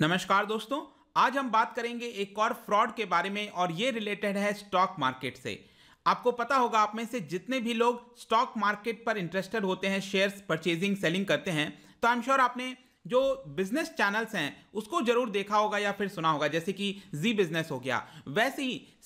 नमस्कार दोस्तों आज हम बात करेंगे एक और फ्रॉड के बारे में और ये रिलेटेड है स्टॉक मार्केट से आपको पता होगा आप में से जितने भी लोग स्टॉक मार्केट पर इंटरेस्टेड होते हैं शेयर्स परचेजिंग सेलिंग करते हैं तो आई एम श्योर आपने जो बिजनेस चैनल्स हैं उसको जरूर देखा होगा या फिर सुना होगा जैसे कि जी बिजनेस हो गया वैसे ही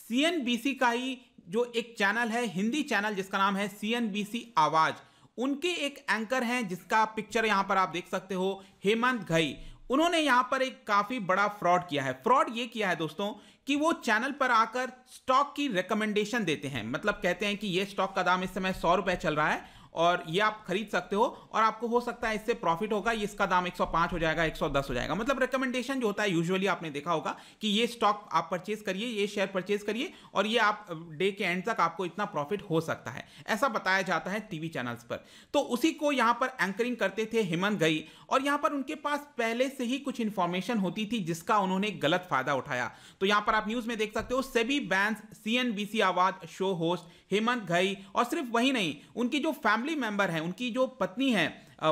सी का ही जो एक चैनल है हिंदी चैनल जिसका नाम है सी आवाज़ उनके एक एंकर हैं जिसका पिक्चर यहां पर आप देख सकते हो हेमंत घई उन्होंने यहां पर एक काफी बड़ा फ्रॉड किया है फ्रॉड ये किया है दोस्तों कि वो चैनल पर आकर स्टॉक की रिकमेंडेशन देते हैं मतलब कहते हैं कि ये स्टॉक का दाम इस समय सौ रुपए चल रहा है और ये आप खरीद सकते हो और आपको हो सकता है इससे प्रॉफिट होगा इसका दाम 105 हो जाएगा 110 हो जाएगा मतलब रिकमेंडेशन जो होता है यूजुअली आपने देखा होगा कि ये स्टॉक आप परचेज करिए ये शेयर परचेज करिए और ये आप डे के एंड तक आपको इतना प्रॉफिट हो सकता है ऐसा बताया जाता है टीवी चैनल्स पर तो उसी को यहाँ पर एंकरिंग करते थे हेमंत गई और यहाँ पर उनके पास पहले से ही कुछ इन्फॉर्मेशन होती थी जिसका उन्होंने गलत फायदा उठाया तो यहाँ पर आप न्यूज में देख सकते हो सेबी बैंस सी आवाज शो होस्ट हेमंत घई और सिर्फ वही नहीं उनकी जो फैमिली फैमिली मेंबर हैं उनकी जो पत्नी है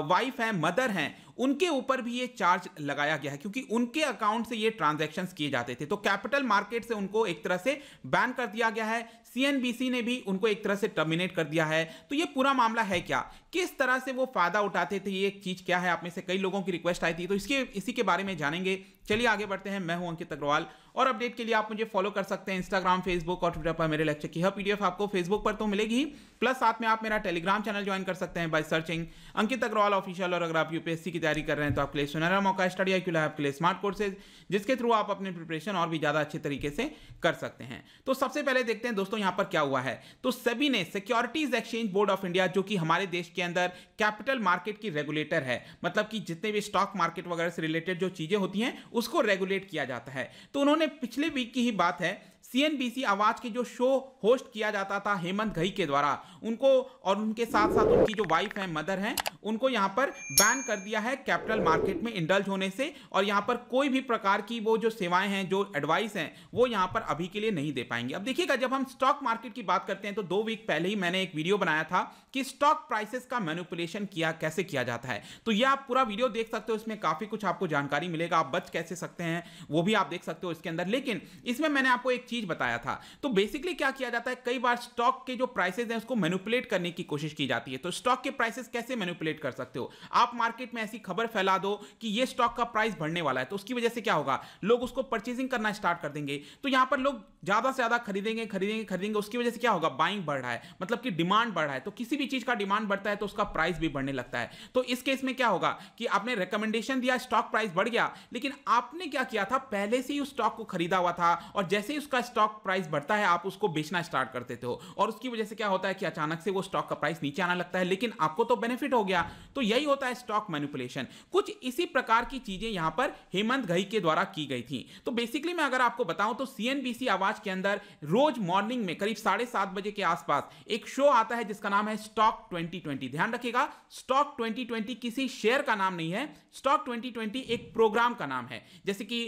वाइफ है मदर हैं उनके ऊपर भी ये चार्ज लगाया गया है क्योंकि उनके अकाउंट से ये ट्रांजेक्शन किए जाते थे तो कैपिटल मार्केट से उनको एक तरह से बैन कर दिया गया है सीएनबीसी ने भी उनको एक तरह से टर्मिनेट कर दिया है तो ये पूरा मामला है क्या किस तरह से वो फायदा उठाते थे ये चीज क्या है आप में से कई लोगों की रिक्वेस्ट आई थी तो इसके इसी के बारे में जानेंगे चलिए आगे बढ़ते हैं मैं हूं अंकित अग्रवाल और अपडेट के लिए आप मुझे फॉलो कर सकते हैं इंस्टाग्राम फेसबुक और ट्विटर पर मेरे लेक्चर की हर पीडीएफ आपको फेसबुक पर तो मिलेगी प्लस साथ में आप मेरा टेलीग्राम चैनल ज्वाइन कर सकते हैं by searching Ankit Agarwal official और अगर आप यूपीएससी की तैयारी कर रहे हैं तो आपके लिए सुनहरा मौका स्टडी आई क्यू आपके लिए स्मार्ट कोर्सेज जिसके थ्रू आप अपने प्रिपरेशन और भी ज़्यादा अच्छे तरीके से कर सकते हैं तो सबसे पहले देखते हैं दोस्तों यहाँ पर क्या हुआ है तो सभी ने securities exchange board of India जो कि हमारे देश के अंदर कैपिटल मार्केट की रेगुलेटर है मतलब कि जितने भी स्टॉक मार्केट वगैरह से रिलेटेड जो चीज़ें होती हैं उसको रेगुलेट किया जाता है तो उन्होंने पिछले वीक की ही बात है सीएनबीसी आवाज के जो शो होस्ट किया जाता था हेमंत घई के द्वारा उनको और उनके साथ साथ उनकी जो वाइफ है मदर हैं उनको यहाँ पर बैन कर दिया है कैपिटल मार्केट में इंडल्ज होने से और यहाँ पर कोई भी प्रकार की वो जो सेवाएं हैं जो एडवाइस हैं वो यहाँ पर अभी के लिए नहीं दे पाएंगे अब देखिएगा जब हम स्टॉक मार्केट की बात करते हैं तो दो वीक पहले ही मैंने एक वीडियो बनाया था कि स्टॉक प्राइसेस का मैनुपुलेशन किया कैसे किया जाता है तो यह आप पूरा वीडियो देख सकते हो इसमें काफी कुछ आपको जानकारी मिलेगा आप बच कैसे सकते हैं वो भी आप देख सकते हो इसके अंदर लेकिन इसमें मैंने आपको एक चीज बताया था तो बेसिकली क्या किया जाता है कई बार स्टॉक के जो प्राइसेस हैं उसको मैनिपुलेट करने की कोशिश की जाती है तो स्टॉक के प्राइसेस कैसे मैनिपुलेट कर सकते हो आप मार्केट में ऐसी खबर फैला दो कि ये स्टॉक का प्राइस बढ़ने वाला है तो उसकी वजह से क्या होगा लोग उसको परचेजिंग करना स्टार्ट कर देंगे तो यहां पर लोग ज्यादा से ज्यादा खरीदेंगे खरीदेंगे खरीदेंगे उसकी वजह से क्या होगा बाइंग बढ़ रहा है मतलब कि डिमांड बढ़ रहा है तो किसी भी चीज का डिमांड बढ़ता है तो उसका प्राइस भी बढ़ने लगता है तो इस केस में क्या होगा कि आपने रिकमेंडेशन दिया स्टॉक प्राइस बढ़ गया लेकिन आपने क्या किया था पहले से ही उस स्टॉक को खरीदा हुआ था और जैसे ही उसका उसका स्टॉक प्राइस बढ़ता है आप उसको बेचना स्टार्ट कर देते हो और उसकी वजह से क्या होता है कि अचानक से वो स्टॉक का प्राइस नीचे आना लगता है लेकिन आपको तो बेनिफिट हो गया तो यही होता है स्टॉक मैनिपुलेशन कुछ इसी प्रकार की चीजें यहां पर हेमंत घई के द्वारा की गई थी तो बेसिकली मैं अगर आपको बताऊं तो सीएनबीसी आवाज के अंदर रोज मॉर्निंग में करीब साढ़े सात बजे के आसपास एक शो आता है जिसका नाम है स्टॉक 2020 ध्यान रखिएगा स्टॉक 2020 किसी शेयर का नाम नहीं है स्टॉक 2020 एक प्रोग्राम का नाम है जैसे कि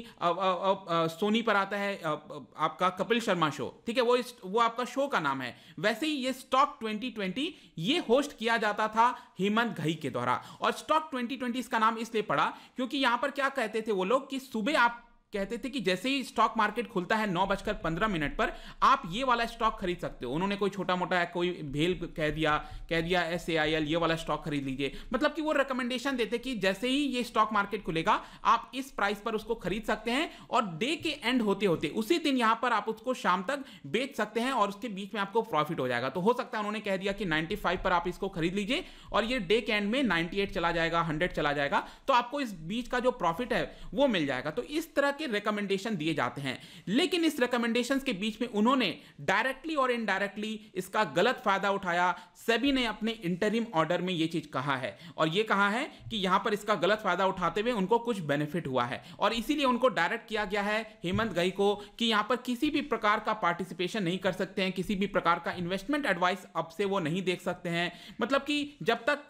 सोनी पर आता है आप आपका कपिल शर्मा शो ठीक है वो इस वो आपका शो का नाम है वैसे ही ये स्टॉक 2020 ये होस्ट किया जाता था हेमंत घई के द्वारा और स्टॉक 2020 इसका नाम इसलिए पड़ा क्योंकि यहां पर क्या कहते थे वो लोग कि सुबह आप कहते थे कि जैसे ही स्टॉक मार्केट खुलता है नौ बजकर पंद्रह मिनट पर आप ये वाला स्टॉक खरीद सकते हो उन्होंने कोई छोटा मोटा कोई भेल कह दिया कह दिया एस ए आई एल ये वाला स्टॉक खरीद लीजिए मतलब कि वो रिकमेंडेशन देते कि जैसे ही ये स्टॉक मार्केट खुलेगा आप इस प्राइस पर उसको खरीद सकते हैं और डे के एंड होते होते उसी दिन यहां पर आप उसको शाम तक बेच सकते हैं और उसके बीच में आपको प्रॉफिट हो जाएगा तो हो सकता है उन्होंने कह दिया कि नाइन्टी पर आप इसको खरीद लीजिए और ये डे के एंड में नाइन्टी चला जाएगा हंड्रेड चला जाएगा तो आपको इस बीच का जो प्रॉफिट है वो मिल जाएगा तो इस तरह के रिकमेंडेशन दिए जाते हैं लेकिन इस रिकमेंडेशन के बीच में उन्होंने डायरेक्टली और इनडायरेक्टली इसका गलत फायदा उठाया सेबी ने अपने इंटरिम ऑर्डर में ये चीज कहा है और ये कहा है कि यहां पर इसका गलत फायदा उठाते हुए उनको कुछ बेनिफिट हुआ है और इसीलिए उनको डायरेक्ट किया गया है हेमंत गई को कि यहां पर किसी भी प्रकार का पार्टिसिपेशन नहीं कर सकते हैं किसी भी प्रकार का इन्वेस्टमेंट एडवाइस अब से वो नहीं देख सकते हैं मतलब कि जब तक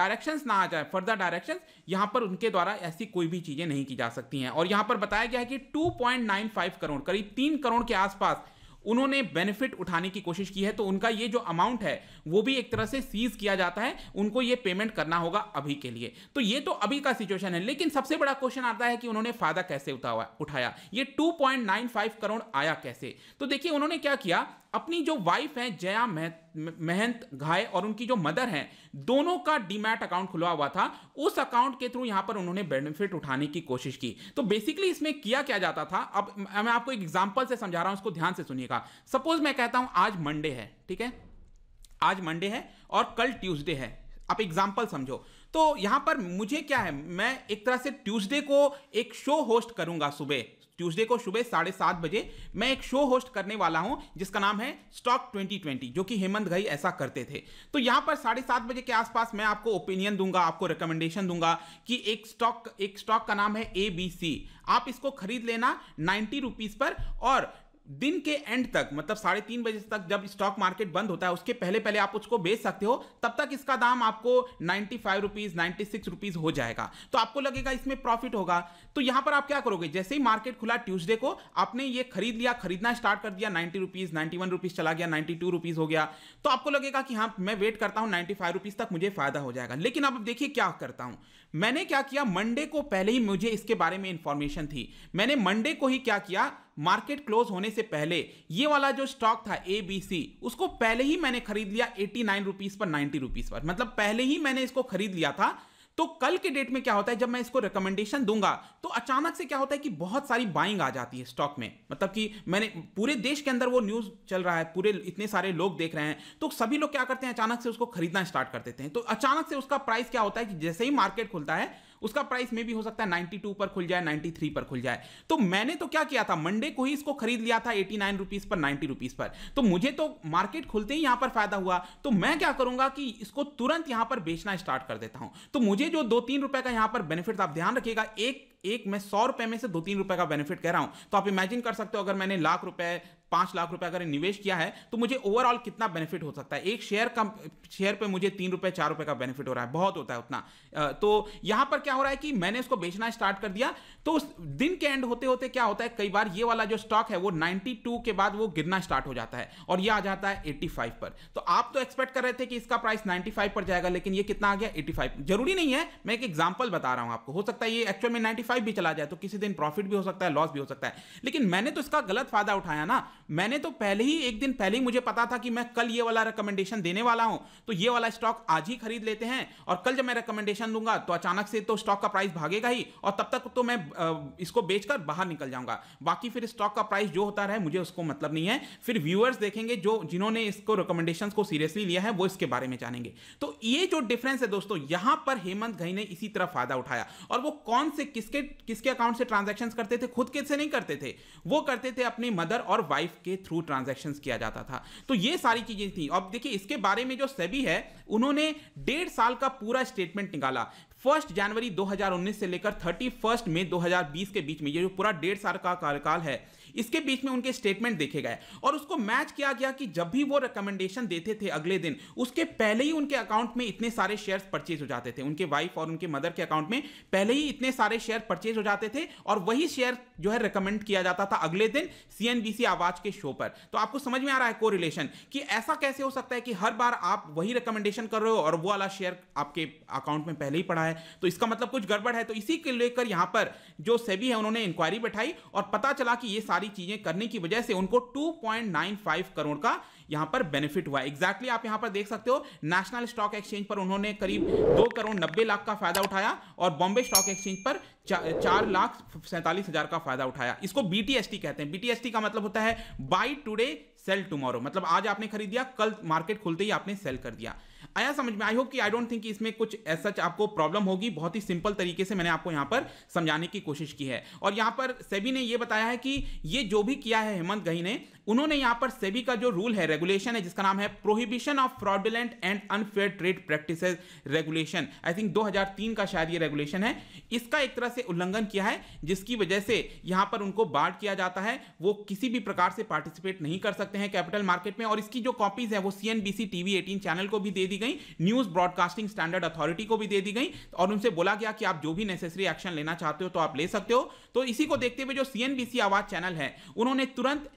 डायरेक्शन ना आ जाए फर्दर डायरेक्शन यहां पर उनके द्वारा ऐसी कोई भी चीजें नहीं की जा सकती हैं और यहां पर बताया बताया गया है कि 2.95 करोड़ करीब तीन करोड़ के आसपास उन्होंने बेनिफिट उठाने की कोशिश की है तो उनका ये जो अमाउंट है वो भी एक तरह से सीज किया जाता है उनको ये पेमेंट करना होगा अभी के लिए तो ये तो अभी का सिचुएशन है लेकिन सबसे बड़ा क्वेश्चन आता है कि उन्होंने फायदा कैसे उठाया ये 2.95 करोड़ आया कैसे तो देखिए उन्होंने क्या किया अपनी जो वाइफ है जया मेहता महंत घाय और उनकी जो मदर हैं दोनों का डीमैट अकाउंट खुला हुआ था उस अकाउंट के थ्रू यहां पर उन्होंने बेनिफिट उठाने की कोशिश की तो बेसिकली इसमें किया क्या जाता था अब मैं आपको एक एग्जाम्पल से समझा रहा हूं इसको ध्यान से सुनिएगा सपोज मैं कहता हूं आज मंडे है ठीक है आज मंडे है और कल ट्यूजडे है आप एग्जाम्पल समझो तो यहां पर मुझे क्या है मैं एक तरह से ट्यूसडे को एक शो होस्ट करूंगा सुबह ट्यूसडे को सुबह साढ़े सात बजे मैं एक शो होस्ट करने वाला हूं जिसका नाम है स्टॉक 2020 जो कि हेमंत घई ऐसा करते थे तो यहां पर साढ़े सात बजे के आसपास मैं आपको ओपिनियन दूंगा आपको रिकमेंडेशन दूंगा कि एक स्टॉक एक स्टॉक का नाम है ए आप इसको खरीद लेना नाइन्टी रुपीज पर और दिन के एंड तक मतलब साढ़े तीन बजे तक जब स्टॉक मार्केट बंद होता है उसके पहले पहले आप उसको बेच सकते हो तब तक इसका दाम आपको ninety five rupees ninety six rupees हो जाएगा तो आपको लगेगा इसमें प्रॉफिट होगा तो यहां पर आप क्या करोगे जैसे ही मार्केट खुला ट्यूजडे को आपने ये खरीद लिया खरीदना स्टार्ट कर दिया ninety rupees ninety one rupees चला गया नाइन्टी टू रुपीज हो गया तो आपको लगेगा कि हाँ मैं वेट करता हूँ नाइन्टी फाइव रुपीज तक मुझे फायदा हो जाएगा लेकिन अब देखिए क्या करता हूँ मैंने क्या किया मंडे को पहले ही मुझे इसके बारे में इंफॉर्मेशन थी मैंने मंडे को ही क्या किया मार्केट क्लोज होने से पहले ये वाला जो स्टॉक था ए बी सी उसको पहले ही मैंने खरीद लिया एटी नाइन रुपीज पर नाइन्टी रुपीज पर मतलब पहले ही मैंने इसको खरीद लिया था तो कल के डेट में क्या होता है जब मैं इसको रिकमेंडेशन दूंगा तो अचानक से क्या होता है कि बहुत सारी बाइंग आ जाती है स्टॉक में मतलब कि मैंने पूरे देश के अंदर वो न्यूज़ चल रहा है पूरे इतने सारे लोग देख रहे हैं तो सभी लोग क्या करते हैं अचानक से उसको खरीदना स्टार्ट कर देते हैं तो अचानक से उसका प्राइस क्या होता है कि जैसे ही मार्केट खुलता है उसका प्राइस में भी हो सकता है नाइनटी पर खुल जाए नाइनटी पर खुल जाए तो मैंने तो क्या किया था मंडे को ही इसको खरीद लिया था एटी नाइन रुपीज पर नाइन्टी रुपीज पर तो मुझे तो मार्केट खुलते ही यहां पर फायदा हुआ तो मैं क्या करूंगा कि इसको तुरंत यहां पर बेचना स्टार्ट कर देता हूं तो मुझे जो दो तीन रुपए का यहां पर बेनिफिट आप ध्यान रखिएगा एक एक मैं सौ रुपए में से दो तीन रुपए का बेनिफिट कह रहा हूं तो आप इमेजिन कर सकते हो अगर मैंने लाख रुपए पांच लाख रुपए अगर निवेश किया है तो मुझे ओवरऑल कितना बेनिफिट हो सकता है एक शेयर का शेयर पे मुझे तीन रुपए चार रुपए का बेनिफिट हो रहा है बहुत होता है उतना तो यहां पर क्या हो रहा है कि मैंने इसको बेचना स्टार्ट कर दिया तो उस दिन के एंड होते होते क्या होता है कई बार ये वाला जो स्टॉक है वो नाइनटी के बाद वो गिरना स्टार्ट हो जाता है और यह आ जाता है एट्टी पर तो आप तो एक्सपेक्ट कर रहे थे कि इसका प्राइस 95 पर जाएगा लेकिन यह कितना आ गया 85 जरूरी नहीं है मैं एक एग्जाम्पल बता रहा हूं आपको हो सकता है ये एक्चुअल में 95 फाइव भी चला जाए तो किसी दिन प्रॉफिट भी हो सकता है लॉस भी हो सकता है लेकिन मैंने तो इसका गलत फायदा उठाया ना मैंने तो पहले ही एक दिन पहले ही मुझे पता था कि मैं कल ये वाला रिकमेंडेशन देने वाला हूं तो ये वाला स्टॉक आज ही खरीद लेते हैं और कल जब मैं रिकमेंडेशन दूंगा तो अचानक से तो स्टॉक का प्राइस भागेगा ही और तब तक तो मैं इसको बेचकर बाहर निकल जाऊंगा बाकी फिर स्टॉक का प्राइस जो होता रहे मुझे उसको मतलब नहीं है फिर व्यूअर्स देखेंगे जो जिन्होंने इसको रिकमेंडेशन को सीरियसली लिया है वो इसके बारे में जानेंगे तो ये जो डिफरेंस है दोस्तों यहां पर हेमंत घई ने इसी तरह फायदा उठाया और वो कौन से किसके किसके अकाउंट से ट्रांजेक्शन करते थे खुद के से नहीं करते थे वो करते थे अपनी मदर और वाइफ के थ्रू ट्रांजेक्शन किया जाता था तो ये सारी चीजें थी अब देखिए इसके बारे में जो सेबी है उन्होंने डेढ़ साल का पूरा स्टेटमेंट निकाला फर्स्ट जनवरी 2019 से लेकर थर्टी फर्स्ट मई 2020 के बीच में ये जो पूरा डेढ़ साल का कार्यकाल है इसके बीच में उनके स्टेटमेंट देखे गए और उसको मैच किया गया कि जब भी वो रिकमेंडेशन देते थे अगले दिन उसके पहले ही उनके अकाउंट में इतने सारे शेयर्स परचेज हो जाते थे उनके वाइफ और उनके मदर के अकाउंट में पहले ही इतने सारे शेयर परचेज हो जाते थे और वही शेयर जो है रिकमेंड किया जाता था अगले दिन सीएनबीसी आवाज के शो पर तो आपको समझ में आ रहा है को कि ऐसा कैसे हो सकता है कि हर बार आप वही रिकमेंडेशन कर रहे हो और वो वाला शेयर आपके अकाउंट में पहले ही पड़ा है तो इसका मतलब कुछ गड़बड़ है तो इसी के लेकर यहां पर जो सेबी है उन्होंने इंक्वायरी बैठाई और पता चला कि ये सारे सारी चीजें करने की वजह से उनको 2.95 करोड़ का यहां पर बेनिफिट हुआ एग्जैक्टली exactly आप यहां पर देख सकते हो नेशनल स्टॉक एक्सचेंज पर उन्होंने करीब दो करोड़ नब्बे लाख का फायदा उठाया और बॉम्बे स्टॉक एक्सचेंज पर चार लाख सैंतालीस हजार का फायदा उठाया इसको बीटीएसटी कहते हैं बीटीएसटी का मतलब होता है बाई टूडे सेल टुमारो मतलब आज आपने खरीद दिया कल मार्केट खुलते ही आपने सेल कर दिया आया समझ में आई होप कि आई डोंट थिंक इसमें कुछ सच आपको प्रॉब्लम होगी बहुत ही सिंपल तरीके से मैंने आपको यहां पर समझाने की कोशिश की है और यहां पर सेबी ने यह बताया है कि ये जो भी किया है हेमंत गही ने उन्होंने यहां पर सेबी का जो रूल है रेगुलेशन है जिसका नाम है prohibition of fraudulent and unfair trade practice regulation I think 2003 का शायद ये रेगुलेशन है इसका एक तरह से उल्लंघन किया है जिसकी वजह से यहां पर उनको बाढ़ किया जाता है वो किसी भी प्रकार से पार्टिसिपेट नहीं कर सकते हैं कैपिटल मार्केट में और इसकी जो कॉपीज है वो C N B C TV eighteen channel को भी दे दी गई न्यूज ब्रॉडकास्टिंग स्टैंडर्ड अथॉरिटी को भी दे दी गई और उनसे बोला गया कि आप जो भी नेसेसरी एक्शन लेना चाहते हो तो आप ले सकते हो तो इसी को देखते हुए जो सीएनबीसी आवाज चैनल है उन्होंने तुरंत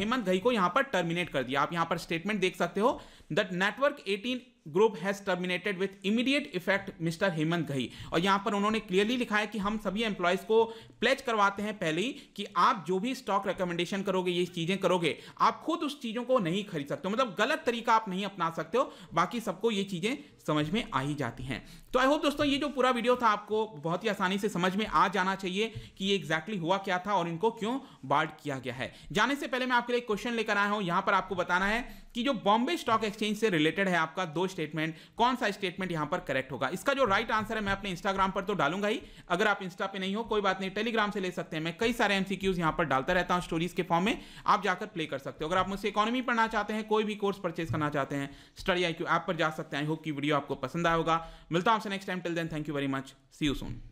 हेमंत घई को यहां पर टर्मिनेट कर दिया आप यहां पर स्टेटमेंट देख सकते हो that network 18 group has terminated with immediate effect mister Hemant Ghai और यहां पर उन्होंने क्लियरली लिखा है कि हम सभी एम्प्लॉयज को प्लेज करवाते हैं पहले ही कि आप जो भी स्टॉक रिकमेंडेशन करोगे ये चीजें करोगे आप खुद उस चीजों को नहीं खरीद सकते हो मतलब गलत तरीका आप नहीं अपना सकते हो बाकी सबको ये चीजें समझ में आ ही जाती हैं तो आई होप दोस्तों ये जो पूरा वीडियो था आपको बहुत ही आसानी से समझ में आ जाना चाहिए कि ये एग्जैक्टली exactly हुआ क्या था और इनको क्यों बाढ़ किया गया है जाने से पहले मैं आपके लिए क्वेश्चन लेकर आया हूं यहां पर आपको बताना है कि जो बॉम्बे स्टॉक एक्सचेंज से रिलेटेड है आपका दो स्टेटमेंट कौन सा स्टेटमेंट यहां पर करेक्ट होगा इसका जो राइट आंसर है मैं अपने इंस्टाग्राम पर तो डालूंगा ही अगर आप इंस्टा पे नहीं हो कोई बात नहीं टेलीग्राम से ले सकते हैं मैं कई सारे एमसीक्यूज यहां पर डालता रहता हूं स्टोरीज के फॉर्म में आप जाकर प्ले कर सकते हो अगर आप मुझसे इकोनॉमी पढ़ना चाहते हैं कोई भी कोर्स परचेज करना चाहते हैं स्टडी आई ऐप पर जा सकते हैं आई होप की वीडियो आपको पसंद आएगा मिलता हूं आपसे next time till then thank you very much see you soon